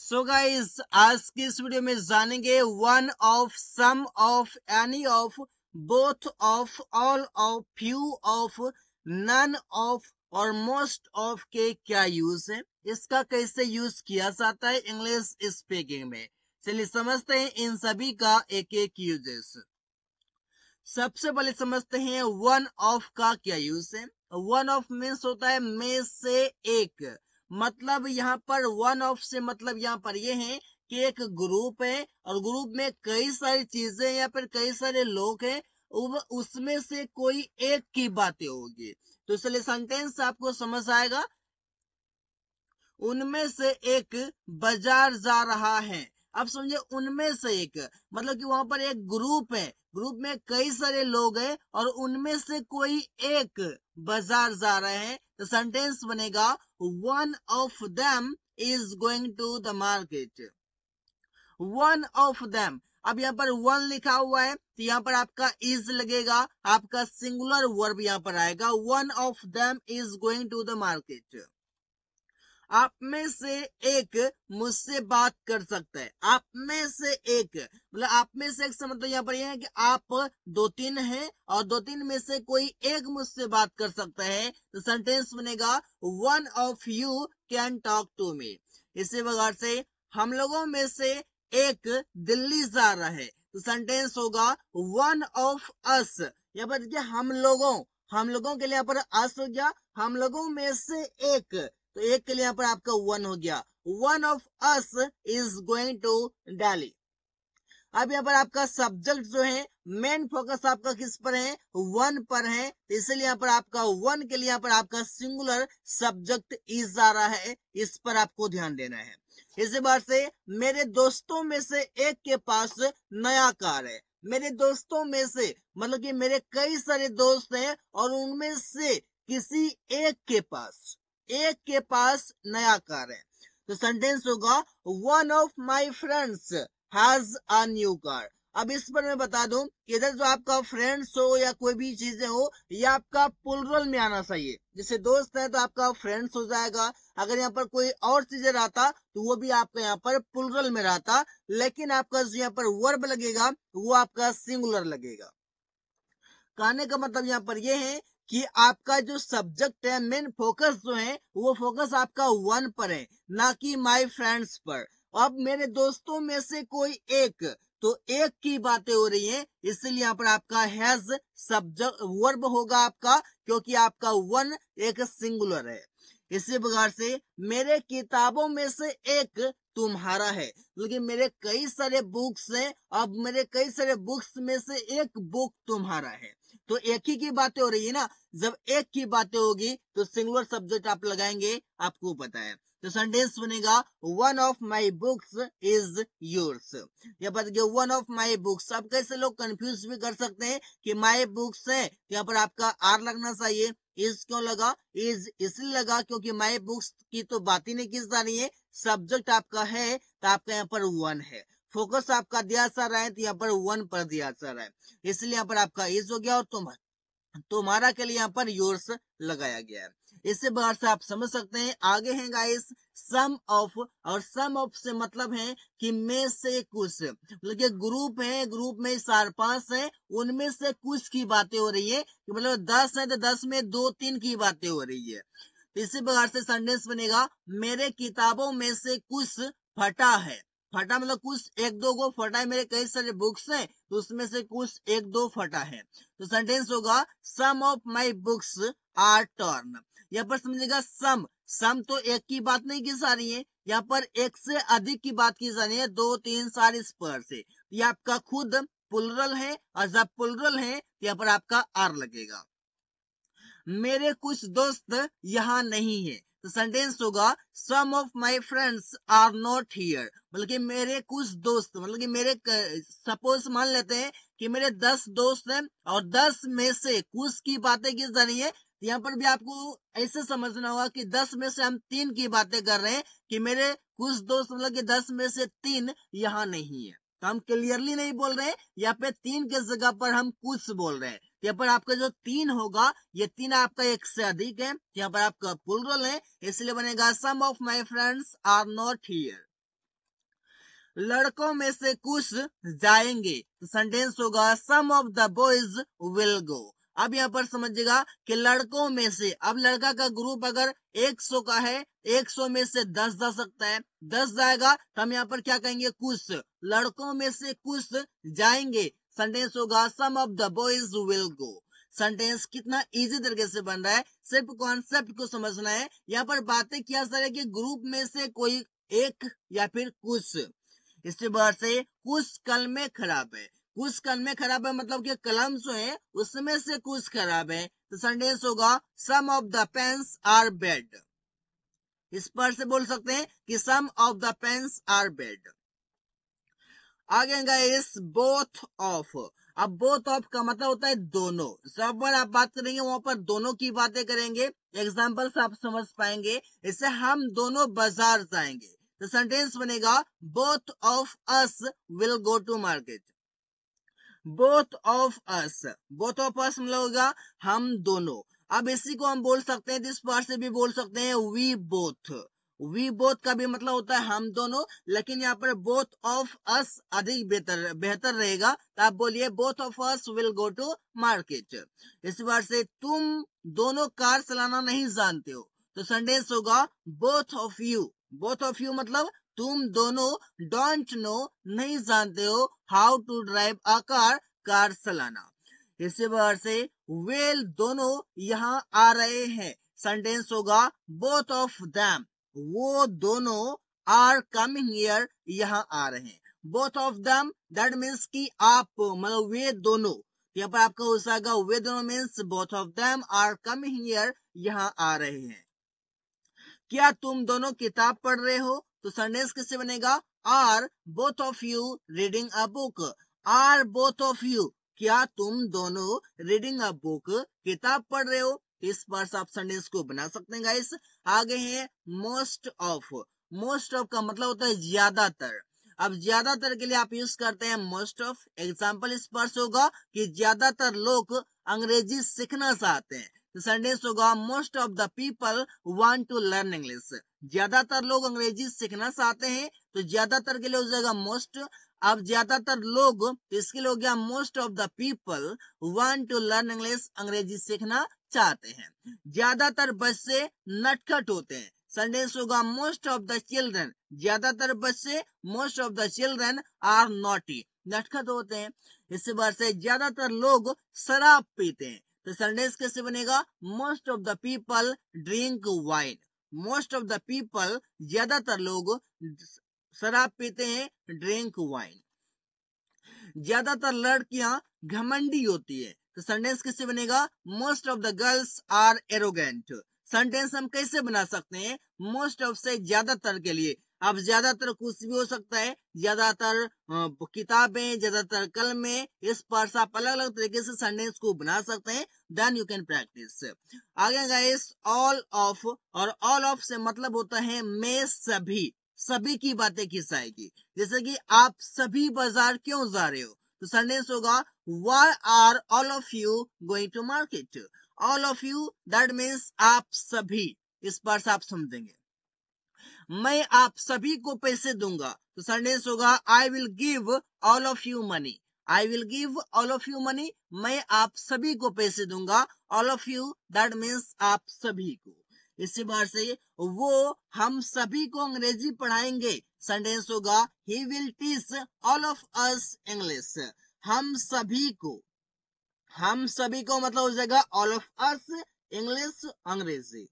सो so guys आज की इस वीडियो में जानेंगे one of some of any of both of all of few of none of और मोस्ट ऑफ के क्या यूज है इसका कैसे यूज किया जाता है इंग्लिश स्पीकिंग में चलिए समझते हैं इन सभी का एक एक यूजेस सबसे पहले समझते हैं वन ऑफ का क्या यूज है वन ऑफ मीन्स होता है में से एक मतलब यहाँ पर वन ऑफ से मतलब यहाँ पर ये है कि एक ग्रुप है और ग्रुप में कई सारी चीजें या फिर कई सारे लोग हैं उसमें से कोई एक की बातें होगी तो इसलिए सेंटेंस आपको समझ आएगा उनमें से एक बाजार जा रहा है आप समझे उनमें से एक मतलब कि वहां पर एक ग्रुप है ग्रुप में कई सारे लोग हैं और उनमें से कोई एक बाजार जा रहे हैं तो सेंटेंस बनेगा one of them is going to the market one of them अब यहाँ पर वन लिखा हुआ है तो यहाँ पर आपका इज लगेगा आपका सिंगुलर वर्ब यहाँ पर आएगा one of them is going to the market आप में से एक मुझसे बात कर सकता है आप में से एक मतलब आप में से एक मतलब यहाँ पर यह है कि आप दो तीन हैं और दो तीन में से कोई एक मुझसे बात कर सकता है तो सेंटेंस बनेगा one of you can talk to me इसी प्रकार से हम लोगों में से एक दिल्ली जा रहा है तो सेंटेंस होगा वन ऑफ अस यहाँ पर देखिए हम लोगों हम लोगों के लिए यहाँ पर अस हो गया हम लोगों में से एक तो एक के लिए यहाँ पर आपका वन हो गया one of us is going to Delhi अब यहाँ पर आपका सब्जेक्ट जो है मेन फोकस आपका किस पर है वन पर है तो इसलिए यहाँ पर आपका वन के लिए यहाँ पर आपका सिंगुलर सब्जेक्ट इज आ रहा है इस पर आपको ध्यान देना है इसी बार से मेरे दोस्तों में से एक के पास नया कार है मेरे दोस्तों में से मतलब कि मेरे कई सारे दोस्त हैं और उनमें से किसी एक के पास एक के पास नया कार है तो सेंटेंस होगा one of my friends has a new car अब इस पर मैं बता दूं कि इधर जो आपका फ्रेंड्स हो या कोई भी चीजें हो ये आपका पुलरल में आना चाहिए जैसे दोस्त है तो आपका फ्रेंड्स हो जाएगा अगर यहाँ पर कोई और चीजें रहता तो वो भी आपका यहाँ पर पुलरल में रहता लेकिन आपका जो यहाँ पर वर्ब लगेगा वो आपका सिंगुलर लगेगा कहने का मतलब यहाँ पर यह है कि आपका जो सब्जेक्ट है मेन फोकस जो है वो फोकस आपका वन पर है ना कि माय फ्रेंड्स पर अब मेरे दोस्तों में से कोई एक तो एक की बातें हो रही हैं इसलिए यहाँ पर आपका हैज सब्जेक्ट वर्ब होगा आपका क्योंकि आपका वन एक सिंगुलर है इसी प्रकार से मेरे किताबों में से एक तुम्हारा है लेकिन मेरे कई सारे बुक्स हैं अब मेरे कई सारे बुक्स में से एक बुक तुम्हारा है तो एक ही की बातें हो रही है ना जब एक की बातें होगी तो सिंगुलर सब्जेक्ट आप लगाएंगे आपको पता है तो सेंटेंस बनेगा one of my books is yours या बता गया वन ऑफ माई बुक्स अब कैसे लोग कंफ्यूज भी कर सकते हैं कि माई बुक्स है यहाँ पर आपका आर लगना चाहिए इज क्यों लगा इज इसलिए लगा क्योंकि माई बुक्स की तो बात ही नहीं किस जा रही है सब्जेक्ट आपका है तो आपका यहाँ पर वन है फोकस आपका दिया सर है तो यहाँ पर वन पर दिया सर है इसलिए यहाँ पर आपका इज हो गया और तुम्हारा तुम्हारा के लिए यहाँ पर योर्स लगाया गया है इससे बाहर से आप समझ सकते हैं आगे हैं गाइस सम ऑफ और सम ऑफ से मतलब है कि में से कुछ मतलब ग्रुप है ग्रुप में चार पांच है उनमें से कुछ की बातें हो रही है कि मतलब दस है तो दस में दो तीन की बातें हो रही है इसी प्रकार से सेंटेंस बनेगा मेरे किताबों में से कुछ फटा है फटा मतलब कुछ एक दो को फटा है मेरे कई सारे बुक्स हैं तो उसमें से कुछ एक दो फटा है तो सेंटेंस होगा some of my books are torn यहाँ पर समझेगा सम सम तो एक की बात नहीं की जा रही है यहाँ पर एक से अधिक की बात की जा रही है दो तीन सारे इस पर से तो ये आपका खुद पुलरल है और जब पुलरल है तो यहाँ पर आपका आर लगेगा मेरे कुछ दोस्त यहाँ नहीं है तो सेंटेंस होगा some of my friends are not here मतलब कि मेरे कुछ दोस्त मतलब कि मेरे सपोज मान लेते हैं कि मेरे दस दोस्त हैं और दस में से कुछ की बातें किस जानी है तो यहाँ पर भी आपको ऐसे समझना होगा कि दस में से हम तीन की बातें कर रहे हैं कि मेरे कुछ दोस्त मतलब कि दस में से तीन यहाँ नहीं है तो हम क्लियरली नहीं बोल रहे हैं यहाँ पे तीन के जगह पर हम कुछ बोल रहे हैं यहाँ पर आपका जो तीन होगा ये तीन आपका एक से अधिक है यहाँ पर आपका पुलरल है इसलिए बनेगा some of my friends are not here लड़कों में से कुछ जाएंगे तो सेंटेंस होगा some of the boys will go अब यहाँ पर समझिएगा कि लड़कों में से अब लड़का का ग्रुप अगर 100 का है 100 में से 10 जा सकता है 10 जाएगा तो हम यहाँ पर क्या कहेंगे कुछ लड़कों में से कुछ जाएंगे सेंटेंस होगा some of the boys will go sentence कितना इजी तरीके से बन रहा है सिर्फ कॉन्सेप्ट को समझना है यहाँ पर बातें किया जा रहा है कि ग्रुप में से कोई एक या फिर कुछ इसके बाद से कुछ कल में खराब है कुछ कल में खराब है मतलब कि कलम जो है उसमें से कुछ खराब है तो सेंटेंस होगा some of the pens are bad इस पर से बोल सकते हैं कि some of the pens are bad आगे गाइस बोथ ऑफ अब बोथ ऑफ का मतलब होता है दोनों जब पर आप बात करेंगे वहां पर दोनों की बातें करेंगे एग्जाम्पल से आप समझ पाएंगे इससे हम दोनों बाजार जाएंगे तो सेंटेंस बनेगा both of us will go to market both of us both of us मतलब होगा हम दोनों अब इसी को हम बोल सकते हैं दिस पार्ट से भी बोल सकते हैं वी बोथ वी बोथ का भी मतलब होता है हम दोनों लेकिन यहाँ पर बोथ ऑफ अस अधिक बेहतर बेहतर रहेगा तो आप बोलिए both of us will go to market इस बार से तुम दोनों कार चलाना नहीं जानते हो तो संडेस होगा both of you both of you मतलब तुम दोनों डोंट नो नहीं जानते हो how to drive a car car चलाना इसी बार से वेल दोनों यहाँ आ रहे हैं सेंटेंस होगा बोथ ऑफ दैम वो दोनों आर कमिंग हियर यहाँ आ रहे हैं both of them that means की आप मतलब वे दोनों यहाँ पर आपका हो जाएगा वे दोनों means both of them are coming here यहाँ आ रहे हैं क्या तुम दोनों किताब पढ़ रहे हो तो सेंटेंस किससे बनेगा are both of you reading a book are both of you क्या तुम दोनों रीडिंग अ बुक किताब पढ़ रहे हो इस पर आप सेंटेंस को बना सकते हैं गाइस आगे है मोस्ट ऑफ मोस्ट ऑफ का मतलब होता है ज्यादातर अब ज्यादातर के लिए आप यूज करते हैं मोस्ट ऑफ एग्जाम्पल इस पर होगा कि ज्यादातर लोग अंग्रेजी सीखना चाहते हैं तो सेंटेंस होगा most of the people want to learn English ज्यादातर लोग अंग्रेजी सीखना चाहते हैं तो ज्यादातर के लिए हो जाएगा मोस्ट अब ज्यादातर लोग इसके लिए हो गया most of the people want to learn English अंग्रेजी सीखना चाहते हैं ज्यादातर बच्चे नटखट होते हैं सेंटेंस होगा मोस्ट ऑफ द चिल्ड्रन ज्यादातर बच्चे most of the children are naughty नटखट होते हैं इस बार से ज्यादातर लोग शराब पीते हैं तो सेंटेंस कैसे बनेगा most of the people drink wine most of the people ज्यादातर लोग शराब पीते हैं ड्रिंक वाइन ज्यादातर लड़कियां घमंडी होती है तो सेंटेंस किससे बनेगा most of the girls are arrogant sentence हम कैसे बना सकते हैं मोस्ट ऑफ से ज्यादातर के लिए अब ज्यादातर कुछ भी हो सकता है ज्यादातर किताबें ज्यादातर कलमें इस पर आप अलग अलग तरीके से सेंटेंस को बना सकते हैं देन यू कैन प्रैक्टिस आगे गाइस ऑल ऑफ और ऑल ऑफ से मतलब होता है मैं सभी सभी की बातें खिसाएगी जैसे कि आप सभी बाजार क्यों जा रहे हो तो सेंटेंस होगा why are all of you going to market all of you that means आप सभी इस बार से आप समझेंगे मैं आप सभी को पैसे दूंगा तो सेंटेंस होगा I will give all of you money I will give all of you money मैं आप सभी को पैसे दूंगा all of you that means आप सभी को इसी बार से वो हम सभी को अंग्रेजी पढ़ाएंगे सेंटेंस होगा he will teach all of us English हम सभी को हम सभी को मतलब हो जाएगा ऑल ऑफ अस इंग्लिश अंग्रेजी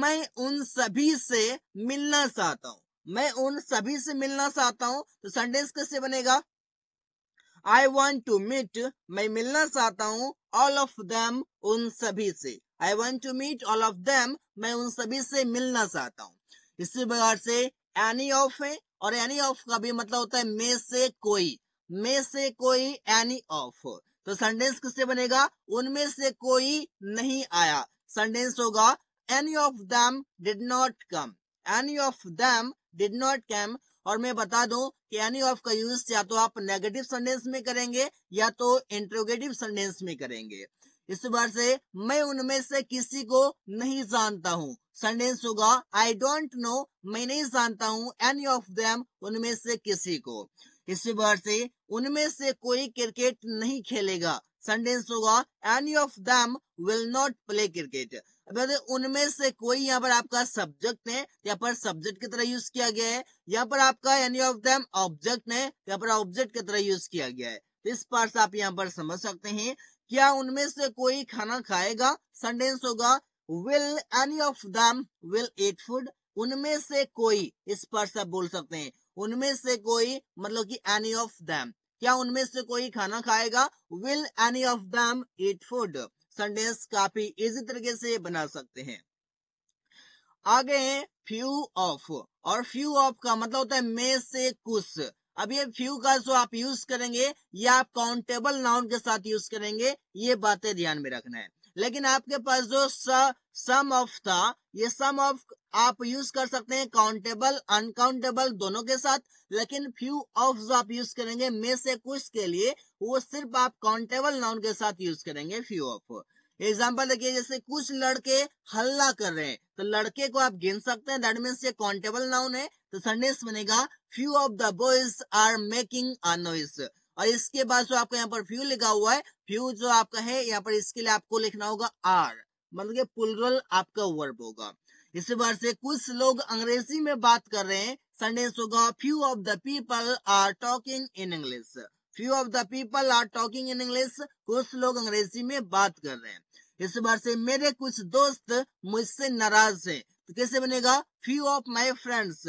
मैं उन सभी से मिलना चाहता हूं मैं उन सभी से मिलना चाहता हूं तो सेंटेंस कैसे बनेगा आई वॉन्ट टू मीट मैं मिलना चाहता हूं ऑल ऑफ देम उन सभी से I want to meet all of them मैं उन सभी से मिलना चाहता हूँ इसी प्रकार से एनी ऑफ है और एनी ऑफ का भी मतलब होता है मे से कोई मे से कोई एनी ऑफ तो सेंटेंस किससे बनेगा उनमें से कोई नहीं आया सेंटेंस होगा any of them did not come any of them did not come और मैं बता दूं कि एनी ऑफ का यूज या तो आप नेगेटिव सेंटेंस में करेंगे या तो इंट्रोगेटिव सेंटेंस में करेंगे इस बार से मैं उनमें से किसी को नहीं जानता हूँ सेंटेंस होगा आई डोंट नो मैं नहीं जानता हूँ एनी ऑफ देम उनमें से किसी को इस बार से उनमें से कोई क्रिकेट नहीं खेलेगा सेंटेंस होगा any of them will not play cricket उनमें से कोई यहाँ पर आपका सब्जेक्ट है यहाँ पर सब्जेक्ट की तरह यूज किया गया है यहाँ पर आपका एनी ऑफ दम ऑब्जेक्ट है यहाँ पर ऑब्जेक्ट की तरह यूज किया गया है तो इस पार्ट आप यहाँ पर समझ सकते हैं क्या उनमें से कोई खाना खाएगा सेंटेंस होगा will any of them will eat food उनमें से कोई इस पर आप बोल सकते हैं उनमें से कोई मतलब कि एनी ऑफ दैम क्या उनमें से कोई खाना खाएगा will any of them eat food sentence काफी इजी तरीके से बना सकते हैं आगे फ्यू ऑफ और फ्यू ऑफ का मतलब होता है में से कुछ अब ये फ्यू का जो आप यूज करेंगे या आप काउंटेबल नाउन के साथ यूज करेंगे ये बातें ध्यान में रखना है लेकिन आपके पास जो स सम ऑफ था ये सम ऑफ आप यूज कर सकते हैं काउंटेबल अनकाउंटेबल दोनों के साथ लेकिन फ्यू ऑफ जो आप यूज करेंगे में से कुछ के लिए वो सिर्फ आप काउंटेबल नाउन के साथ यूज करेंगे फ्यू ऑफ एग्जाम्पल देखिए जैसे कुछ लड़के हल्ला कर रहे हैं तो लड़के को आप गिन सकते हैं दैट मीन्स ये काउंटेबल नाउन है तो संडेस बनेगा few of the boys are making a noise और इसके बाद जो आपका यहाँ पर फ्यू लिखा हुआ है फ्यू जो आपका है यहाँ पर इसके लिए आपको लिखना होगा आर मतलब के पुलरल आपका वर्ब होगा इस बार से कुछ लोग अंग्रेजी में बात कर रहे हैं संडे होगा few of the people are talking in English few of the people are talking in English कुछ लोग अंग्रेजी में बात कर रहे हैं इस बार से मेरे कुछ दोस्त मुझसे नाराज है तो कैसे बनेगा फ्यू ऑफ माई फ्रेंड्स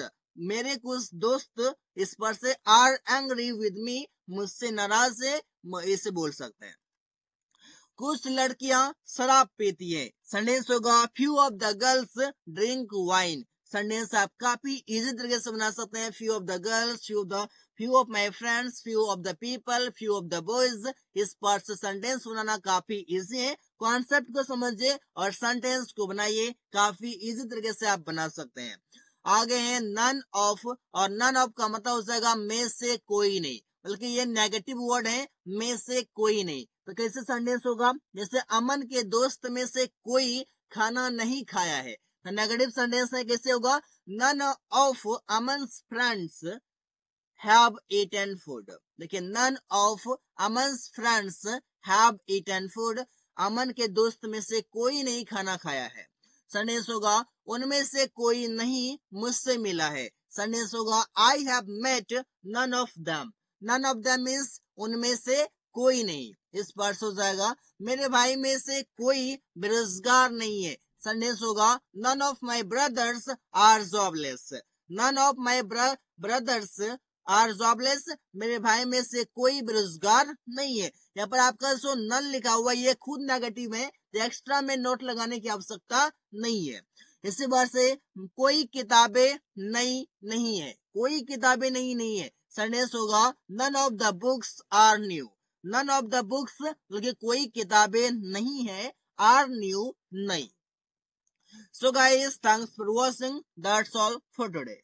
मेरे कुछ दोस्त इस पर से आर एंग्री विद मी मुझसे नाराज है इसे बोल सकते हैं कुछ लड़कियां शराब पीती है सेंटेंस होगा few of the girls drink wine sentence आप काफी इजी तरीके से बना सकते हैं few of the girls few of the few of my friends few of the people few of the boys इस पर से सेंटेंस बनाना काफी इजी है कॉन्सेप्ट को समझिए और सेंटेंस को बनाइए काफी इजी तरीके से आप बना सकते हैं आगे है नन ऑफ और नन ऑफ का मतलब हो जाएगा में से कोई नहीं बल्कि ये नेगेटिव वर्ड है में से कोई नहीं तो कैसे सेंटेंस होगा जैसे अमन के दोस्त में से कोई खाना नहीं खाया है तो नेगेटिव सेंटेंस में कैसे होगा none of Aman friends have eaten food देखिए none of Aman friends have eaten food Aman के दोस्त में से कोई नहीं खाना खाया है सेंटेंस होगा उनमें से कोई नहीं मुझसे मिला है सेंटेंस होगा I have met none of them none of them means उनमें से कोई नहीं इस पर हो जाएगा मेरे भाई में से कोई बेरोजगार नहीं है सेंटेंस होगा none of my brothers are jobless none of my brothers are jobless मेरे भाई में से कोई बेरोजगार नहीं है यहाँ पर आपका जो नन लिखा हुआ ये खुद नेगेटिव है तो एक्स्ट्रा में नोट लगाने की आवश्यकता नहीं है इसी बार से कोई किताबें नई नहीं है कोई किताबें नहीं नहीं है संदेश होगा none of the books are new none of the books बल्कि कोई किताबें नहीं है आर न्यू नई so guys thanks for watching that's all for today